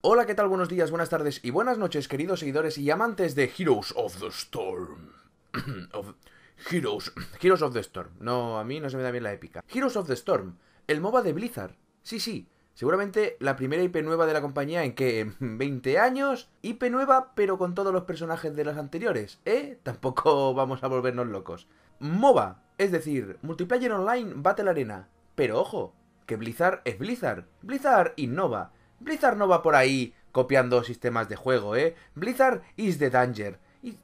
Hola, ¿qué tal? Buenos días, buenas tardes y buenas noches, queridos seguidores y amantes de Heroes of the Storm. of Heroes. Heroes of the Storm. No, a mí no se me da bien la épica. Heroes of the Storm, el MOBA de Blizzard. Sí, sí. Seguramente la primera IP nueva de la compañía en que 20 años, IP nueva pero con todos los personajes de las anteriores, ¿eh? Tampoco vamos a volvernos locos. MOBA, es decir, Multiplayer Online Battle Arena. Pero ojo, que Blizzard es Blizzard. Blizzard innova Blizzard no va por ahí copiando sistemas de juego, ¿eh? Blizzard is the danger,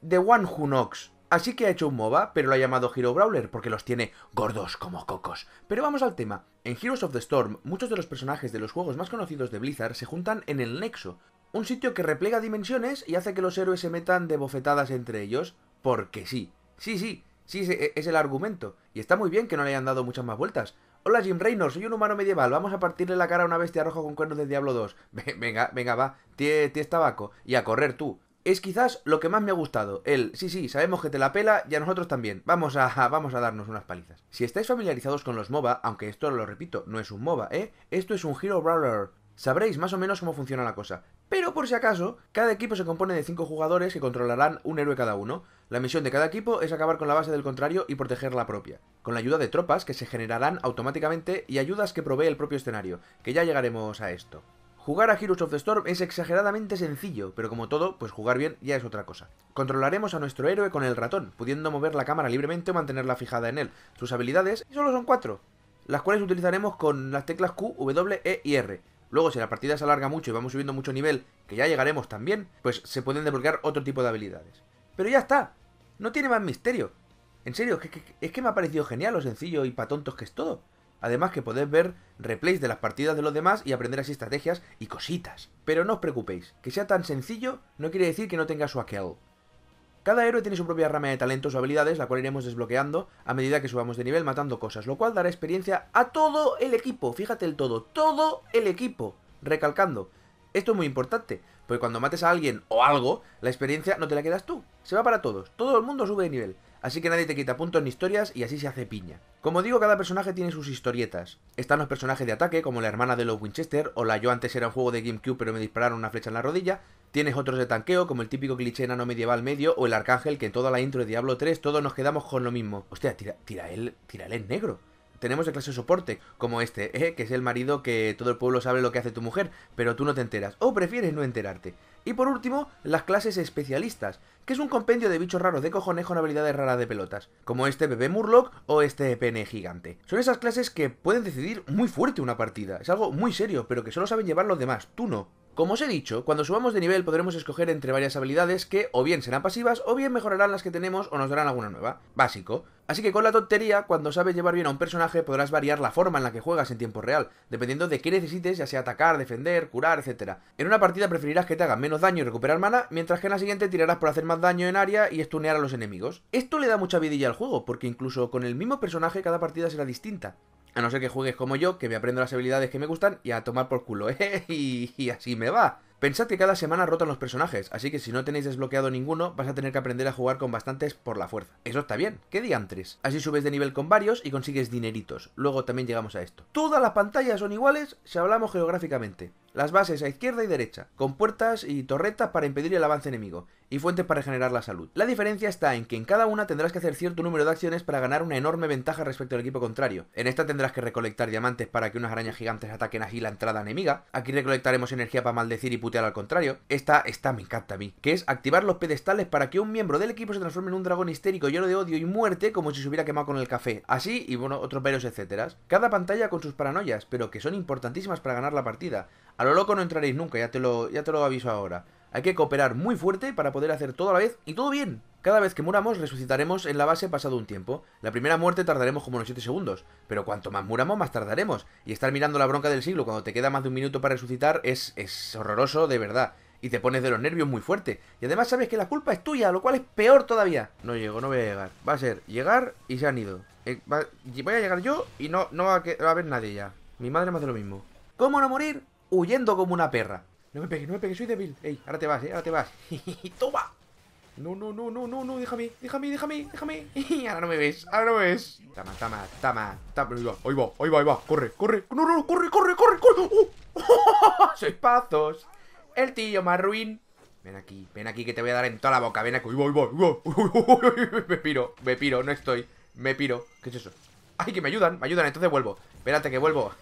the one who knocks. Así que ha hecho un MOBA, pero lo ha llamado Hero Brawler porque los tiene gordos como cocos. Pero vamos al tema. En Heroes of the Storm, muchos de los personajes de los juegos más conocidos de Blizzard se juntan en el Nexo, un sitio que replega dimensiones y hace que los héroes se metan de bofetadas entre ellos, porque sí. Sí, sí, sí, e, es el argumento. Y está muy bien que no le hayan dado muchas más vueltas, Hola Jim Reynolds, soy un humano medieval, vamos a partirle la cara a una bestia roja con cuernos del Diablo 2. Venga, venga, va, tienes este tabaco. Y a correr tú. Es quizás lo que más me ha gustado. El, sí, sí, sabemos que te la pela y a nosotros también. Vamos a, vamos a darnos unas palizas. Si estáis familiarizados con los MOBA, aunque esto lo repito, no es un MOBA, ¿eh? Esto es un Hero Brawler. Sabréis más o menos cómo funciona la cosa. Pero por si acaso, cada equipo se compone de 5 jugadores que controlarán un héroe cada uno. La misión de cada equipo es acabar con la base del contrario y proteger la propia con la ayuda de tropas que se generarán automáticamente y ayudas que provee el propio escenario, que ya llegaremos a esto. Jugar a Heroes of the Storm es exageradamente sencillo, pero como todo, pues jugar bien ya es otra cosa. Controlaremos a nuestro héroe con el ratón, pudiendo mover la cámara libremente o mantenerla fijada en él. Sus habilidades solo son cuatro, las cuales utilizaremos con las teclas Q, W, E y R. Luego, si la partida se alarga mucho y vamos subiendo mucho nivel, que ya llegaremos también, pues se pueden desbloquear otro tipo de habilidades. Pero ya está, no tiene más misterio. En serio, es que, me ha parecido genial lo sencillo y pa' tontos que es todo. Además que podéis ver replays de las partidas de los demás y aprender así estrategias y cositas. Pero no os preocupéis, que sea tan sencillo no quiere decir que no tenga su aquel. Cada héroe tiene su propia rama de talentos o habilidades, la cual iremos desbloqueando a medida que subamos de nivel matando cosas, lo cual dará experiencia a todo el equipo, fíjate el todo, todo el equipo. Recalcando, esto es muy importante, porque cuando mates a alguien o algo, la experiencia no te la quedas tú, se va para todos, todo el mundo sube de nivel. Así que nadie te quita puntos ni historias y así se hace piña. Como digo, cada personaje tiene sus historietas. Están los personajes de ataque, como la hermana de los Winchester, o la yo antes era un juego de GameCube pero me dispararon una flecha en la rodilla. Tienes otros de tanqueo, como el típico cliché enano medieval medio, o el arcángel que en toda la intro de Diablo 3 todos nos quedamos con lo mismo. Hostia, tira, tira él, tira él negro tenemos de clase soporte, como este, eh, que es el marido que todo el pueblo sabe lo que hace tu mujer, pero tú no te enteras, o prefieres no enterarte. Y por último, las clases especialistas, que es un compendio de bichos raros de cojones con habilidades raras de pelotas, como este bebé Murloc o este pene gigante. Son esas clases que pueden decidir muy fuerte una partida, es algo muy serio, pero que solo saben llevar los demás, tú no. Como os he dicho, cuando subamos de nivel podremos escoger entre varias habilidades que o bien serán pasivas o bien mejorarán las que tenemos o nos darán alguna nueva. Básico. Así que con la tontería, cuando sabes llevar bien a un personaje podrás variar la forma en la que juegas en tiempo real, dependiendo de qué necesites, ya sea atacar, defender, curar, etc. En una partida preferirás que te haga menos daño y recuperar mana, mientras que en la siguiente tirarás por hacer más daño en área y estunear a los enemigos. Esto le da mucha vidilla al juego, porque incluso con el mismo personaje cada partida será distinta. A no ser que juegues como yo, que me aprendo las habilidades que me gustan y a tomar por culo, ¿eh? Y, así me va. Pensad que cada semana rotan los personajes, así que si no tenéis desbloqueado ninguno, vas a tener que aprender a jugar con bastantes por la fuerza. Eso está bien, qué diantres. Así subes de nivel con varios y consigues dineritos. Luego también llegamos a esto. Todas las pantallas son iguales si hablamos geográficamente. Las bases a izquierda y derecha, con puertas y torretas para impedir el avance enemigo, y fuentes para regenerar la salud. La diferencia está en que en cada una tendrás que hacer cierto número de acciones para ganar una enorme ventaja respecto al equipo contrario. En esta tendrás que recolectar diamantes para que unas arañas gigantes ataquen allí la entrada enemiga. Aquí recolectaremos energía para maldecir y putear al contrario. Esta, esta me encanta a mí, que es activar los pedestales para que un miembro del equipo se transforme en un dragón histérico lleno de odio y muerte como si se hubiera quemado con el café. Así y bueno, otros varios etcétera. Cada pantalla con sus paranoias, pero que son importantísimas para ganar la partida lo loco no entraréis nunca, ya te lo, ya te lo aviso ahora. Hay que cooperar muy fuerte para poder hacer todo a la vez y todo bien. Cada vez que muramos resucitaremos en la base pasado un tiempo. La primera muerte tardaremos como unos 7 segundos, pero cuanto más muramos más tardaremos. Y estar mirando la bronca del siglo cuando te queda más de un minuto para resucitar es, es horroroso de verdad. Y te pones de los nervios muy fuerte. Y además sabes que la culpa es tuya, lo cual es peor todavía. No llego, no voy a llegar. Va a ser llegar y se han ido. Eh, voy a llegar yo y no, no va, a, va a haber nadie ya. Mi madre me hace lo mismo. ¿Cómo no morir? huyendo como una perra. No me pegues, no me pegues, soy débil. Ey, ahora te vas, eh, ahora te vas. ¡Toma! No, no, no, no, no, no, déjame, déjame, déjame, déjame. ahora no me ves, ahora no me ves. Tama, tama, tama, tama. Ahí va, ahí va, ahí va, Corre, corre. No, no, corre, corre, corre, corre. Uh. pazos. El tío más ruin. Ven aquí, ven aquí que te voy a dar en toda la boca. Ven aquí. Ahí voy Me piro, me piro, no estoy. Me piro. ¿Qué es eso? ¡Ay, que me ayudan! Me ayudan, entonces vuelvo. Espérate que vuelvo.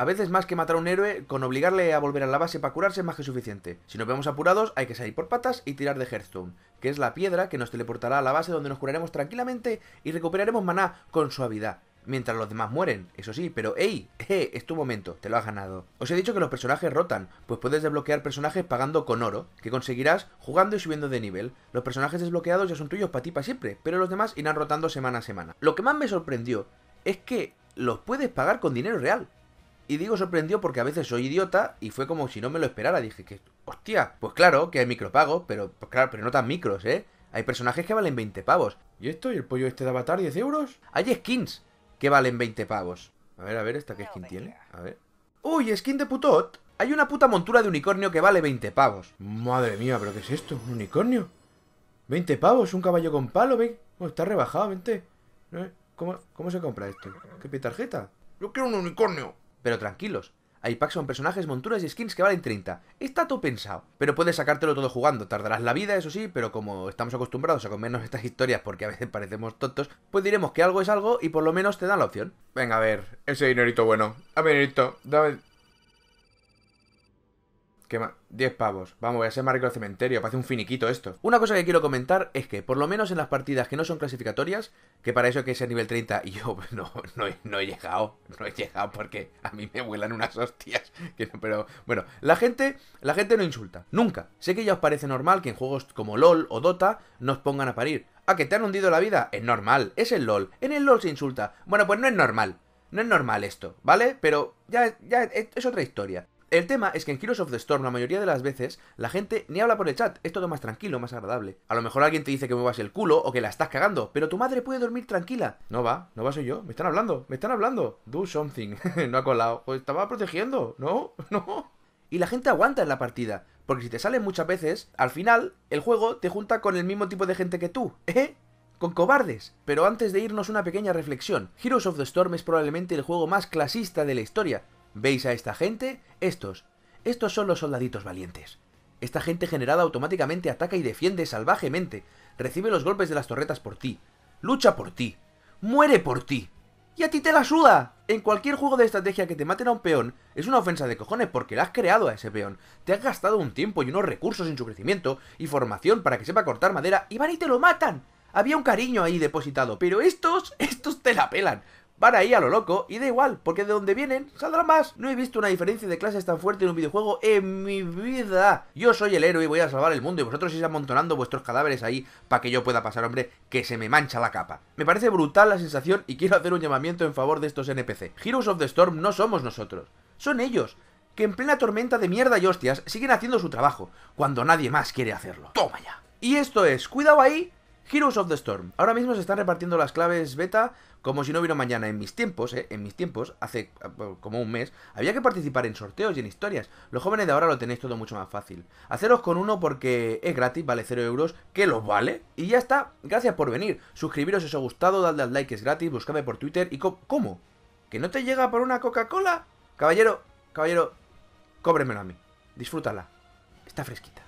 A veces más que matar a un héroe, con obligarle a volver a la base para curarse es más que suficiente. Si nos vemos apurados, hay que salir por patas y tirar de Hearthstone, que es la piedra que nos teleportará a la base donde nos curaremos tranquilamente y recuperaremos maná con suavidad mientras los demás mueren, eso sí, pero hey, hey, ¡Eh! es tu momento, te lo has ganado. Os he dicho que los personajes rotan, pues puedes desbloquear personajes pagando con oro, que conseguirás jugando y subiendo de nivel. Los personajes desbloqueados ya son tuyos para ti para siempre, pero los demás irán rotando semana a semana. Lo que más me sorprendió es que los puedes pagar con dinero real. Y digo sorprendido porque a veces soy idiota y fue como si no me lo esperara. Dije que, hostia, pues claro que hay micropagos, pero pues claro, pero no tan micros, ¿eh? Hay personajes que valen 20 pavos. ¿Y esto? ¿Y el pollo este de Avatar 10 euros? Hay skins que valen 20 pavos. A ver, a ver, ¿esta qué skin tiene? A ver. ¡Uy, skin de putot! Hay una puta montura de unicornio que vale 20 pavos. Madre mía, ¿pero qué es esto? ¿Un unicornio? 20 pavos, un caballo con palo, ve oh, está rebajado, vente. ¿Cómo, ¿Cómo se compra esto? ¿Qué tarjeta? Yo quiero un unicornio. Pero tranquilos, hay packs con personajes, monturas y skins que valen 30. Está todo pensado. Pero puedes sacártelo todo jugando. Tardarás la vida, eso sí, pero como estamos acostumbrados a comernos estas historias porque a veces parecemos tontos, pues diremos que algo es algo y por lo menos te dan la opción. Venga, a ver, ese dinerito bueno. A ver, dinerito, dame 10 pavos. Vamos, voy a ser más rico del cementerio. Parece un finiquito esto. Una cosa que quiero comentar es que, por lo menos en las partidas que no son clasificatorias, que para eso hay que ser nivel 30, y yo no, he llegado. No he llegado porque a mí me vuelan unas hostias. pero bueno, la gente, la gente no insulta. Nunca. Sé que ya os parece normal que en juegos como LOL o Dota nos pongan a parir. ¿A que te han hundido la vida? Es normal. Es el LOL. En el LOL se insulta. Bueno, pues no es normal. No es normal esto, ¿vale? Pero ya, ya es otra historia. El tema es que en Heroes of the Storm la mayoría de las veces la gente ni habla por el chat, es todo más tranquilo, más agradable. A lo mejor alguien te dice que muevas el culo o que la estás cagando, pero tu madre puede dormir tranquila. No va, no va soy yo, me están hablando, me están hablando. Do something, no ha colado, o pues estaba protegiendo, no, no. Y la gente aguanta en la partida, porque si te salen muchas veces, al final el juego te junta con el mismo tipo de gente que tú, ¿eh? con cobardes. Pero antes de irnos una pequeña reflexión, Heroes of the Storm es probablemente el juego más clasista de la historia, ¿Veis a esta gente? Estos. Estos son los soldaditos valientes. Esta gente generada automáticamente ataca y defiende salvajemente, recibe los golpes de las torretas por ti, lucha por ti, muere por ti. ¡Y a ti te la suda! En cualquier juego de estrategia que te maten a un peón, es una ofensa de cojones porque le has creado a ese peón. Te has gastado un tiempo y unos recursos en su crecimiento y formación para que sepa cortar madera y van y te lo matan. Había un cariño ahí depositado, pero estos, estos te la pelan. Van ahí a lo loco y da igual, porque de donde vienen saldrán más. No he visto una diferencia de clases tan fuerte en un videojuego en mi vida. Yo soy el héroe y voy a salvar el mundo y vosotros ir amontonando vuestros cadáveres ahí para que yo pueda pasar, hombre, que se me mancha la capa. Me parece brutal la sensación y quiero hacer un llamamiento en favor de estos NPC. Heroes of the Storm no somos nosotros, son ellos que en plena tormenta de mierda y hostias siguen haciendo su trabajo, cuando nadie más quiere hacerlo. Toma ya. Y esto es, cuidado ahí, Heroes of the Storm. Ahora mismo se están repartiendo las claves beta como si no hubiera mañana. En mis tiempos, eh, en mis tiempos, hace eh, como un mes, había que participar en sorteos y en historias. Los jóvenes de ahora lo tenéis todo mucho más fácil. Haceros con uno porque es gratis, vale 0 euros, que lo vale. Y ya está, gracias por venir. Suscribiros si os ha gustado, dadle al like, es gratis, buscadme por Twitter y... Co ¿Cómo? ¿Que no te llega por una Coca-Cola? Caballero, caballero, cóbremelo a mí. Disfrútala. Está fresquita.